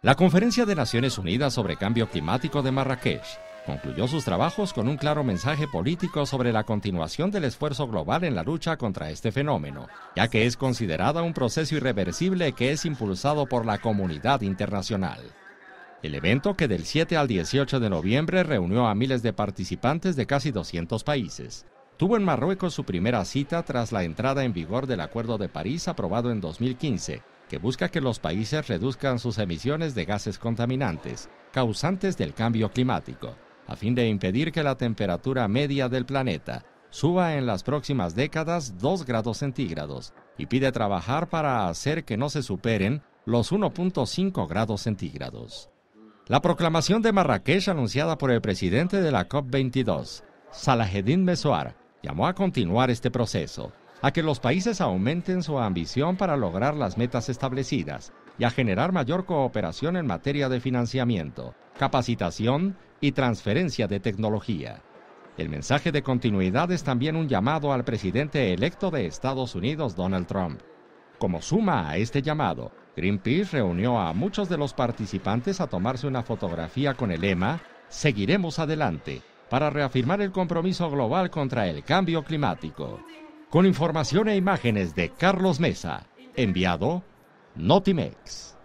La Conferencia de Naciones Unidas sobre Cambio Climático de Marrakech concluyó sus trabajos con un claro mensaje político sobre la continuación del esfuerzo global en la lucha contra este fenómeno, ya que es considerada un proceso irreversible que es impulsado por la comunidad internacional. El evento, que del 7 al 18 de noviembre reunió a miles de participantes de casi 200 países, tuvo en Marruecos su primera cita tras la entrada en vigor del Acuerdo de París aprobado en 2015 que busca que los países reduzcan sus emisiones de gases contaminantes, causantes del cambio climático, a fin de impedir que la temperatura media del planeta suba en las próximas décadas 2 grados centígrados y pide trabajar para hacer que no se superen los 1.5 grados centígrados. La proclamación de Marrakech anunciada por el presidente de la COP22, Salaheddin Mesoar, llamó a continuar este proceso, a que los países aumenten su ambición para lograr las metas establecidas y a generar mayor cooperación en materia de financiamiento, capacitación y transferencia de tecnología. El mensaje de continuidad es también un llamado al presidente electo de Estados Unidos, Donald Trump. Como suma a este llamado, Greenpeace reunió a muchos de los participantes a tomarse una fotografía con el lema Seguiremos adelante, para reafirmar el compromiso global contra el cambio climático con información e imágenes de Carlos Mesa, enviado Notimex.